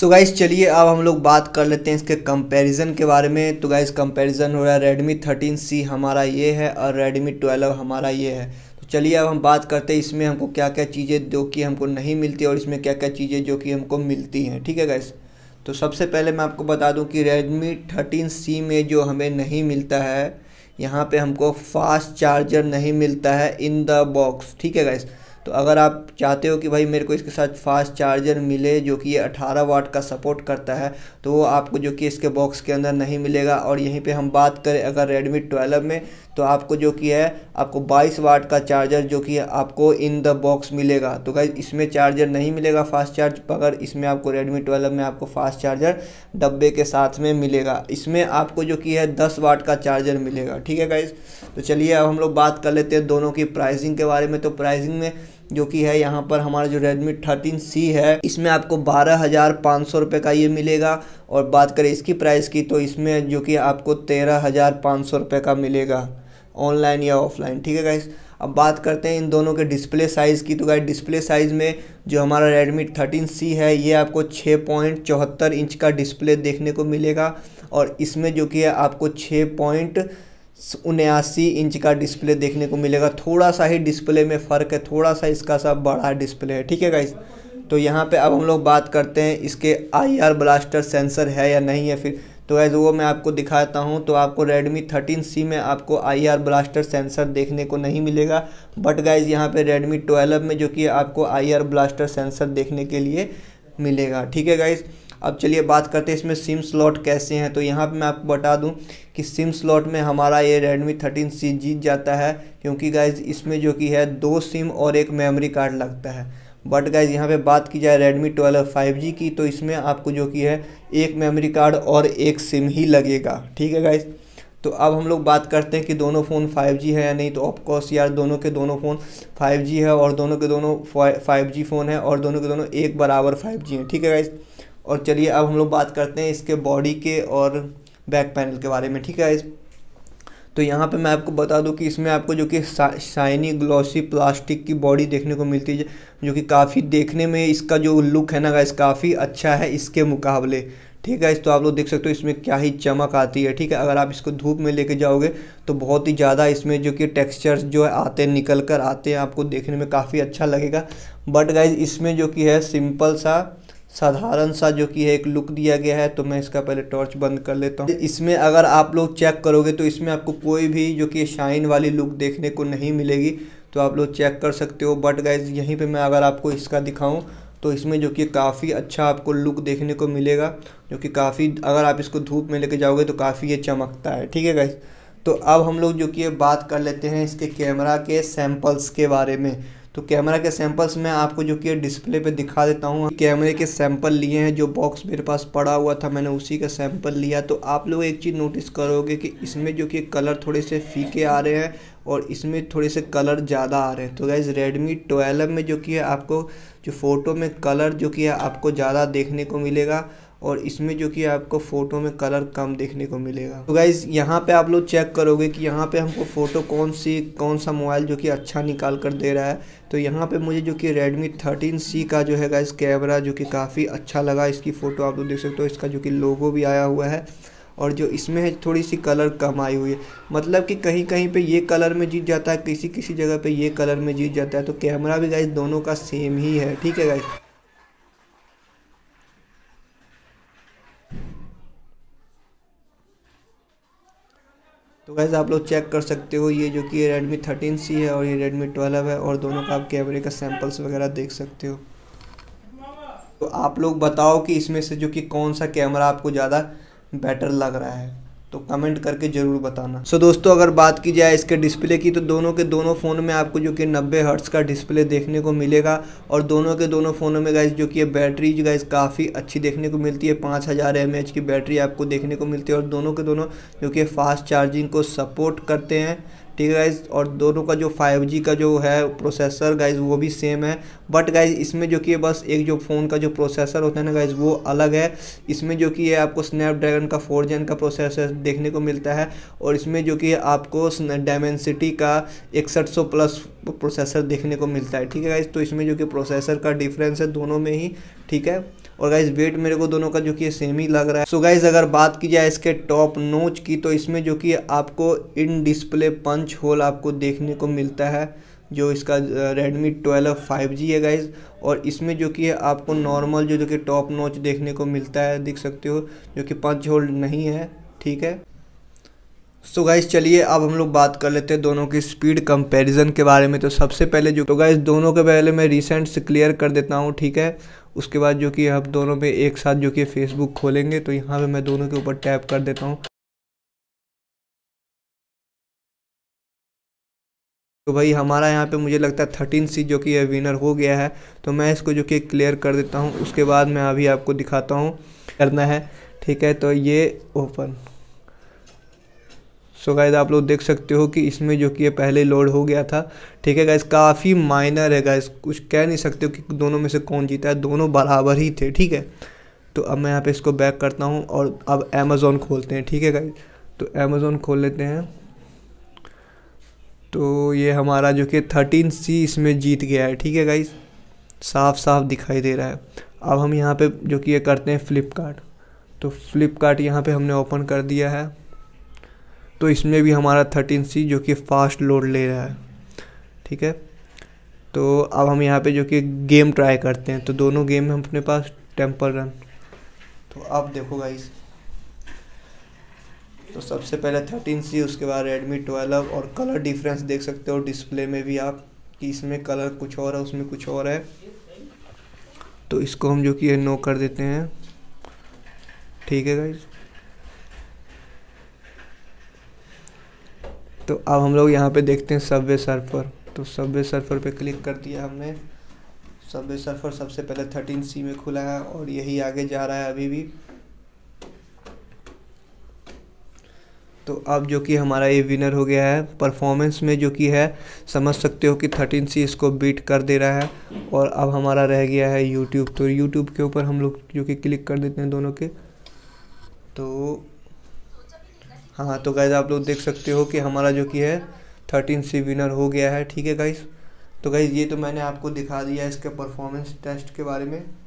so guys चलिए अब हम लोग बात कर लेते हैं इसके कंपैरिजन के बारे में तो गाइस कंपैरिजन हो रहा है रेडमी थर्टीन सी हमारा ये है और रेडमी ट्वेल्व हमारा ये है तो चलिए अब हम बात करते हैं इसमें हमको क्या क्या चीज़ें जो कि हमको नहीं मिलती और इसमें क्या क्या चीज़ें जो कि हमको मिलती हैं ठीक है गाइस तो सबसे पहले मैं आपको बता दूँ कि रेडमी थर्टीन सी में जो हमें नहीं मिलता है यहाँ पर हमको फास्ट चार्जर नहीं मिलता है इन द बॉक्स ठीक है गाइस तो अगर आप चाहते हो कि भाई मेरे को इसके साथ फास्ट चार्जर मिले जो कि ये 18 वाट का सपोर्ट करता है तो वो आपको जो कि इसके बॉक्स के अंदर नहीं मिलेगा और यहीं पे हम बात करें अगर रेडमी 12 में तो आपको जो कि है आपको 22 वाट का चार्जर जो कि आपको इन द बॉक्स मिलेगा तो गाइज इसमें चार्जर नहीं मिलेगा फास्ट चार्ज मगर इसमें आपको रेडमी 12 में आपको फास्ट चार्जर डब्बे के साथ में मिलेगा इसमें आपको जो कि है 10 वाट का चार्जर मिलेगा ठीक है गाइज तो चलिए अब हम लोग बात कर लेते हैं दोनों की प्राइजिंग के बारे में तो प्राइजिंग में जो कि है यहाँ पर हमारा जो Redmi 13C है इसमें आपको बारह हज़ार पाँच सौ रुपये का ये मिलेगा और बात करें इसकी प्राइस की तो इसमें जो कि आपको तेरह हज़ार पाँच सौ रुपये का मिलेगा ऑनलाइन या ऑफलाइन ठीक है गाइस अब बात करते हैं इन दोनों के डिस्प्ले साइज़ की तो गाइस डिस्प्ले साइज़ में जो हमारा Redmi 13C है ये आपको छः पॉइंट चौहत्तर इंच का डिस्प्ले देखने को मिलेगा और इसमें जो कि है आपको छः पॉइंट उन्यासी इंच का डिस्प्ले देखने को मिलेगा थोड़ा सा ही डिस्प्ले में फ़र्क है थोड़ा सा इसका सा बड़ा डिस्प्ले है ठीक है गाइस तो यहाँ पे अब हम लोग बात करते हैं इसके आईआर ब्लास्टर सेंसर है या नहीं है फिर तो एज वो मैं आपको दिखाता हूँ तो आपको रेडमी थर्टीन सी में आपको आई आर ब्लास्टर सेंसर देखने को नहीं मिलेगा बट गाइज यहाँ पर रेडमी ट्वेल्व में जो कि आपको आई आर ब्लास्टर सेंसर देखने के लिए मिलेगा ठीक है गाइज़ अब चलिए बात करते हैं इसमें सिम स्लॉट कैसे हैं तो यहाँ पे मैं आपको बता दूँ कि सिम स्लॉट में हमारा ये रेडमी थर्टीन सी जीत जाता है क्योंकि गाइज इसमें जो कि है दो सिम और एक मेमोरी कार्ड लगता है बट गाइज यहाँ पे बात की जाए रेडमी ट्वेल्व फाइव जी की तो इसमें आपको जो कि है एक मेमोरी कार्ड और एक सिम ही लगेगा ठीक है गाइज़ तो अब हम लोग बात करते हैं कि दोनों फ़ोन 5G है या नहीं तो ऑफकोर्स यार दोनों के दोनों फ़ोन 5G है और दोनों के दोनों 5G फ़ोन है और दोनों के दोनों एक बराबर 5G हैं ठीक है गाइज़ और चलिए अब हम लोग बात करते हैं इसके बॉडी के और बैक पैनल के बारे में ठीक है इस तो यहाँ पे मैं आपको बता दूँ कि इसमें आपको जो कि शाइनी ग्लॉसी प्लास्टिक की बॉडी देखने को मिलती है जो कि काफ़ी देखने में इसका जो लुक है ना गाइस काफ़ी अच्छा है इसके मुकाबले ठीक है इस तो आप लोग देख सकते हो इसमें क्या ही चमक आती है ठीक है अगर आप इसको धूप में लेके जाओगे तो बहुत ही ज़्यादा इसमें जो कि टेक्सचर्स जो है आते निकल कर आते हैं आपको देखने में काफ़ी अच्छा लगेगा बट गाइज इसमें जो कि है सिंपल सा साधारण सा जो कि है एक लुक दिया गया है तो मैं इसका पहले टॉर्च बंद कर लेता हूँ इसमें अगर आप लोग चेक करोगे तो इसमें आपको कोई भी जो कि शाइन वाली लुक देखने को नहीं मिलेगी तो आप लोग चेक कर सकते हो बट गाइज यहीं पे मैं अगर आपको इसका दिखाऊं तो इसमें जो कि काफ़ी अच्छा आपको लुक देखने को मिलेगा जो कि काफ़ी अगर आप इसको धूप में लेके जाओगे तो काफ़ी ये चमकता है ठीक है गाइज तो अब हम लोग जो कि बात कर लेते हैं इसके कैमरा के सैम्पल्स के बारे में तो कैमरा के सैंपल्स मैं आपको जो कि डिस्प्ले पे दिखा देता हूँ कैमरे के सैंपल लिए हैं जो बॉक्स मेरे पास पड़ा हुआ था मैंने उसी का सैंपल लिया तो आप लोग एक चीज़ नोटिस करोगे कि इसमें जो कि कलर थोड़े से फीके आ रहे हैं और इसमें थोड़े से कलर ज़्यादा आ रहे हैं तो गाइज़ रेडमी ट्वेल्व में जो कि है आपको जो फ़ोटो में कलर जो कि है आपको ज़्यादा देखने को मिलेगा और इसमें जो कि आपको फ़ोटो में कलर कम देखने को मिलेगा तो गाइज़ यहाँ पे आप लोग चेक करोगे कि यहाँ पे हमको फ़ोटो कौन सी कौन सा मोबाइल जो कि अच्छा निकाल कर दे रहा है तो यहाँ पे मुझे जो कि Redmi 13C का जो है गाइज़ कैमरा जो कि काफ़ी अच्छा लगा इसकी फ़ोटो आप लोग देख सकते हो इसका जो कि लोगो भी आया हुआ है और जो इसमें है थोड़ी सी कलर कम आई हुई है मतलब कि कहीं कहीं पे ये कलर में जीत जाता है किसी किसी जगह पे ये कलर में जीत जाता है तो कैमरा भी गाइज दोनों का सेम ही है ठीक है गाइज तो वैसे आप लोग चेक कर सकते हो ये जो कि ये रेडमी थर्टीन सी है और ये रेडमी ट्वेल्व है और दोनों का आप कैमरे का सैम्पल्स वगैरह देख सकते हो तो आप लोग बताओ कि इसमें से जो कि कौन सा कैमरा आपको ज़्यादा बेटर लग रहा है तो कमेंट करके ज़रूर बताना सो so दोस्तों अगर बात की जाए इसके डिस्प्ले की तो दोनों के दोनों फ़ोन में आपको जो कि 90 हर्ट्स का डिस्प्ले देखने को मिलेगा और दोनों के दोनों फ़ोनों में गाइज जो कि बैटरी जो गाइज काफ़ी अच्छी देखने को मिलती है पाँच हज़ार एम एच की बैटरी आपको देखने को मिलती है और दोनों के दोनों जो कि फ़ास्ट चार्जिंग को सपोर्ट करते हैं ठीक है गाइज़ और दोनों का जो 5G का जो है प्रोसेसर गाइज़ वो भी सेम है बट गाइज़ इसमें जो कि बस एक जो फ़ोन का जो प्रोसेसर होता है ना गाइज़ वो अलग है इसमें जो कि है आपको स्नैपड्रैगन का फोर जेन का प्रोसेसर देखने को मिलता है और इसमें जो कि आपको डायमेंसिटी का इकसठ प्लस प्रोसेसर देखने को मिलता है ठीक है गाइज़ तो इसमें जो कि प्रोसेसर का डिफरेंस है दोनों में ही ठीक है और गाइज वेट मेरे को दोनों का जो कि सेम ही लग रहा है सो so गाइज अगर बात की जाए इसके टॉप नोच की तो इसमें जो कि आपको इन डिस्प्ले पंच होल आपको देखने को मिलता है जो इसका रेडमी ट्वेल्व फाइव जी है गाइज और इसमें जो कि आपको नॉर्मल जो जो कि टॉप नोच देखने को मिलता है देख सकते हो जो कि पंच होल्ड नहीं है ठीक है सो so गाइस चलिए अब हम लोग बात कर लेते हैं दोनों की स्पीड कंपैरिजन के बारे में तो सबसे पहले जो तो गाइस दोनों के पहले मैं रिसेंट से क्लियर कर देता हूँ ठीक है उसके बाद जो कि अब दोनों में एक साथ जो कि फेसबुक खोलेंगे तो यहाँ पे मैं दोनों के ऊपर टैप कर देता हूँ तो भाई हमारा यहाँ पे मुझे लगता है थर्टीन सी जो कि विनर हो गया है तो मैं इसको जो कि क्लियर कर देता हूँ उसके बाद मैं अभी आपको दिखाता हूँ करना है ठीक है तो ये ओपन सो so गाइज आप लोग देख सकते हो कि इसमें जो कि ये पहले लोड हो गया था ठीक है गाइज काफ़ी माइनर है गाइज कुछ कह नहीं सकते हो कि दोनों में से कौन जीता है दोनों बराबर ही थे ठीक है तो अब मैं यहाँ पे इसको बैक करता हूँ और अब अमेज़ोन खोलते हैं ठीक है गाइज तो अमेज़ोन खोल लेते हैं तो ये हमारा जो कि थर्टीन सी इसमें जीत गया है ठीक है गाइज साफ साफ दिखाई दे रहा है अब हम यहाँ पे जो कि ये करते हैं फ्लिपकार्ट तो फ्लिपकार्ट यहाँ पे हमने ओपन कर दिया है तो इसमें भी हमारा थर्टीन सी जो कि फास्ट लोड ले रहा है ठीक है तो अब हम यहाँ पे जो कि गेम ट्राई करते हैं तो दोनों गेम में हम अपने पास टेम्पल रन तो अब देखो गाइस तो सबसे पहले थर्टीन सी उसके बाद रेडमी ट्वेल्व और कलर डिफरेंस देख सकते हो डिस्प्ले में भी आप कि इसमें कलर कुछ और है उसमें कुछ और है तो इसको हम जो कि नो कर देते हैं ठीक है गाइज़ तो अब हम लोग यहाँ पे देखते हैं सबवे सर्फर तो सबवे सर्फर पे क्लिक कर दिया हमने सबवे सर्फर सबसे पहले थर्टीन सी में खुला है और यही आगे जा रहा है अभी भी तो अब जो कि हमारा ये विनर हो गया है परफॉर्मेंस में जो कि है समझ सकते हो कि थर्टीन सी इसको बीट कर दे रहा है और अब हमारा रह गया है यूट्यूब तो यूट्यूब के ऊपर हम लोग जो कि क्लिक कर देते हैं दोनों के तो हाँ तो गाइज आप लोग देख सकते हो कि हमारा जो कि है थर्टीन सी विनर हो गया है ठीक है गाइज तो गाइज ये तो मैंने आपको दिखा दिया इसके परफॉर्मेंस टेस्ट के बारे में